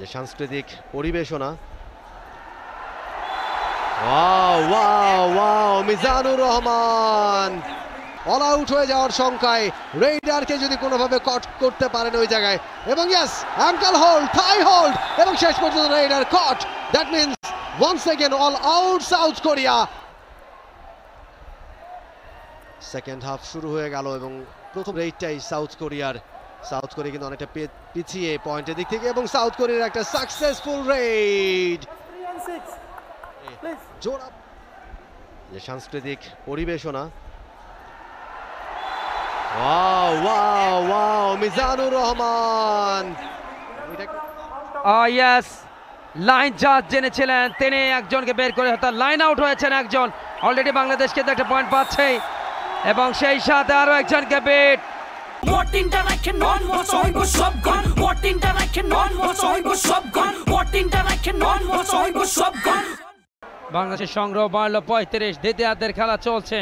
যে সাংস্কৃতিক পরিবেশনা মিজানুর রহমান অল আউট হয়ে যাওয়ার শঙ্কায় রেইডারকে যদি কোনোভাবে কট করতে পারেন ওই জায়গায় এবং yes ankle hold thigh hold এবং শেষ পর্যন্ত raider caught that means once second all out South Korea second half শুরু হয়ে গেল এবং প্রথম রেইডটাই সাউথ কোরিয়ার সাউথ কোরিয়া কিন্তু অনেকটা পিছিয়ে পয়েন্টের দিক থেকে এবং সাউথ কোরিয়ার একটা সাকসেসফুল রেড যে সাংস্কৃতিক পরিবেশনা wow wow wow Mizanur Rahman yes line জাজ জেনেছিলেন তিনি একজনকে বের করে হয়তো লাইন আউট হয়েছেন একজন অলরেডি বাংলাদেশ কিন্তু একটা পয়েন্ট পাচ্ছেই এবং সেই সাথে আরও একজনকে বেট What interaction on was I was subgun? What interaction on was I was subgun? What interaction on was I was বাংলাদেশের সংগ্রহ বাড়লো পঁয়ত্রিশ দ্বিতীয়ার্ধের খেলা চলছে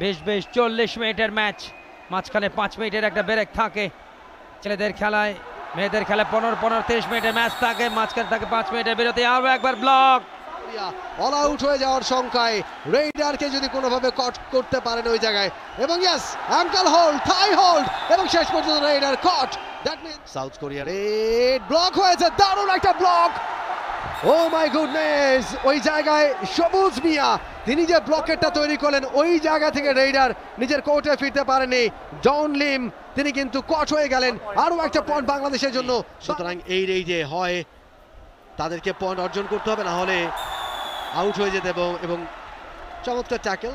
বেশ বেশ চল্লিশ মিনিটের ম্যাচ মাঝখানে পাঁচ মিনিটের একটা ব্রেক থাকে ছেলেদের খেলায় মেয়েদের খেলায় পনেরো পনেরো তিরিশ মিনিটের ম্যাচ থাকে মাঝখানে থাকে পাঁচ মিনিটের বিরতি আরও একবার ব্লক অল আউট হয়ে যাওয়ার শঙ্কায় রেইডারকে যদি কোনোভাবে কট করতে পারেন ওই জায়গায় এবং yes ankle hold thigh hold এবং শেষ পর্যন্ত raider caught that mean South Korea raid block হয়েছে দারুণ একটা ব্লক ও মাই গুডনেস ওই জায়গায় সবুজ মিয়া তিনি যে ব্লকেটটা তৈরি করলেন ওই জায়গা থেকে রেইডার নিজের কোর্টে ফিরতে পারেনি জন লিম তিনি কিন্তু কট হয়ে গেলেন আরও একটা পয়েন্ট বাংলাদেশের জন্য সুতরাং এই রেইডে হয় তাদেরকে পয়েন্ট অর্জন করতে হবে না হলে আউট হয়ে যেতে এবং চমৎকার tackle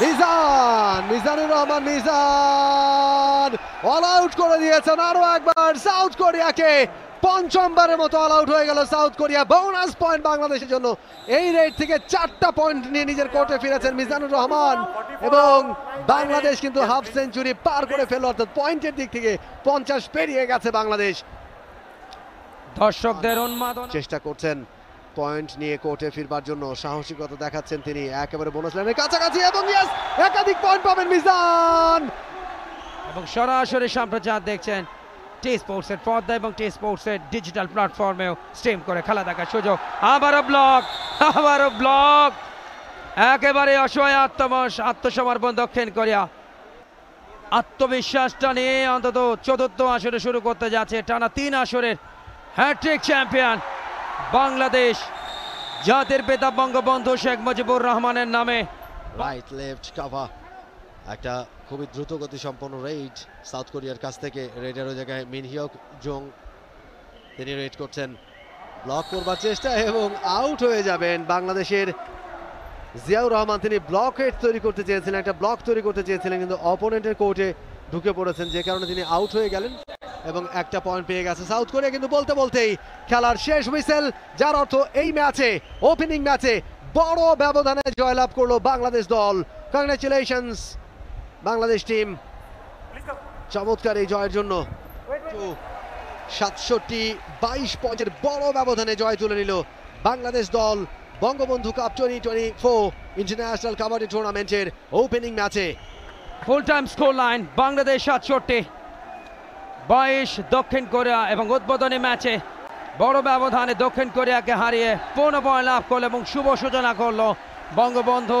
Mizan Mizanur Rahman Mizan all out করে দিয়েছেন আরো একবার সাউথ কোরিয়াকে পঞ্চমবারের মতো অল আউট হয়ে গেল সাউথ কোরিয়া বোনাস পয়েন্ট বাংলাদেশের জন্য এই রেড থেকে চারটা পয়েন্ট নিয়ে নিজের কোর্টে ফিরেছেন মিজানুর রহমান এবং বাংলাদেশ কিন্তু হাফ সেঞ্চুরি পার করে ফেলল অর্থাৎ পয়েন্টের দিক থেকে পঞ্চাশ পেরিয়ে গেছে বাংলাদেশ দর্শকদের উন্মাদন চেষ্টা করছেন পয়েন্ট নিয়ে কোর্টে ফিরবার জন্য সাহসিকতা দেখাচ্ছেন তিনি একেবারে বোনাস লাইনের কাছাকাছি এবং একাধিক পয়েন্ট পাবেন মিজান এবং সরাসরি সম্প্রচার দেখছেন টি স্পোর্টসের পর্দা এবং টি স্পোর্টসের ডিজিটাল প্ল্যাটফর্মেও স্ট্রিম করে খেলা দেখার সুযোগ আবারও ব্লক আবারও ব্লক একেবারে অসহায় আত্মমাস আত্মসমর্পণ দক্ষিণ কোরিয়া আত্মবিশ্বাসটা নিয়ে অন্তত চতুর্থ আসরে শুরু করতে যাচ্ছে টানা তিন আসরের হ্যাট্রিক চ্যাম্পিয়ন বাংলাদেশ জাতির পিতা বঙ্গবন্ধু শেখ মুজিবুর রহমানের নামে রাইট লেফট কাভার একটা খুবই দ্রুত গতি সম্পন্ন রেইড সাউথ কোরিয়ার কাছ থেকে রেডের ওই জায়গায় মিনহিয়ক জং তিনি রেড করছেন ব্লক করবার চেষ্টা এবং আউট হয়ে যাবেন বাংলাদেশের জিয়াউর রহমান তিনি ব্লক হেড তৈরি করতে চেয়েছিলেন একটা ব্লক তৈরি করতে চেয়েছিলেন কিন্তু অপোনেন্টের কোর্টে ঢুকে পড়েছেন যে কারণে তিনি আউট হয়ে গেলেন এবং একটা পয়েন্ট পেয়ে গেছে সাউথ কোরিয়া কিন্তু বলতে বলতেই খেলার শেষ হুইসেল যার অর্থ এই ম্যাচে ওপেনিং ম্যাচে বড় ব্যবধানে জয়লাভ করলো বাংলাদেশ দল কংগ্রেচুলেশনস বাংলাদেশ টিম চমৎকার এই জয়ের জন্য সাতষট্টি বাইশ পয়েন্টের বড় ব্যবধানে জয় তুলে নিল বাংলাদেশ দল Bangabandhu cup twenty twenty four international kabaddi টুর্নামেন্টের ওপেনিং ম্যাচে full time score line Bangladesh সাতষট্টি বাইশ দক্ষিণ কোরিয়া এবং উদ্বোধনী ম্যাচে বড় ব্যবধানে দক্ষিণ কোরিয়াকে হারিয়ে পূর্ণ পয়েন্ট লাভ করলো এবং শুভ সূচনা করলো বঙ্গবন্ধু